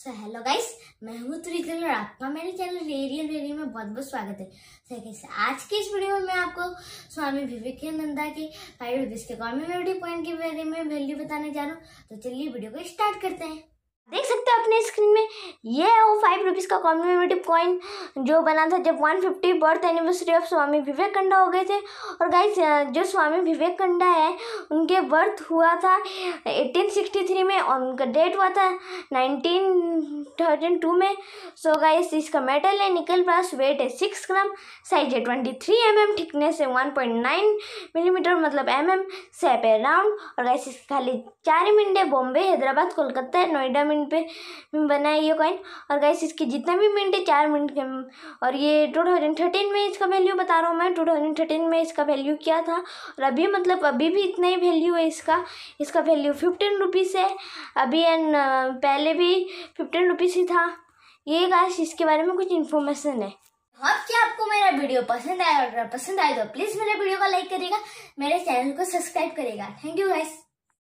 so hello guys मैं हूँ त्रिकल और आपका मेरे चैनल रेडियल रेडियो में बहुत बहुत स्वागत है सो गाइस आज के इस वीडियो में मैं आपको स्वामी विवेकानंदा के फाइव रुपीज के कॉम्युनिटी पॉइंट के बारे में वैल्यू बताने जा रहा हूँ तो चलिए वीडियो को स्टार्ट करते हैं देख सकते हो अपने स्क्रीन में ये है वो फाइव रुपीज़ का कॉम्यूनिटिव कॉइन जो बना था जब one fifty birth anniversary of Swami Vivekananda हो गए थे और गाइस जो स्वामी विवेकंडा है उनके बर्थ हुआ था 1863 में और उनका डेट हुआ था 1902 में सो गाइस इसका मेटल है निकल प्लस वेट है सिक्स ग्राम साइज है twenty three m m thickness है वन पॉइंट नाइन मिलीमीटर मतलब एम एम सेप है राउंड और गाइस इसकी खाली चार मिनट है बॉम्बे हैदराबाद कोलकाता नोएडा मिनट पे बनाई है ये कॉइन और गैस इसके जितना भी मिनट है चार मिनट के और ये टू थाउजेंड थर्टीन में इसका वैल्यू बता रहा हूँ मैं टू थाउजेंड थर्टीन में इसका वैल्यू क्या था और अभी मतलब अभी भी इतना ही वैल्यू है इसका इसका वैल्यू फिफ्टीन रुपीज़ है अभी एंड पहले भी फिफ्टीन रुपीज़ ही था ये गैस इसके बारे में कुछ इन्फॉर्मेशन है होप हाँ, क्या आपको मेरा वीडियो पसंद आया और अगर पसंद आए तो प्लीज़ मेरे वीडियो को लाइक करेगा मेरे चैनल को सब्सक्राइब करेगा थैंक यू गैस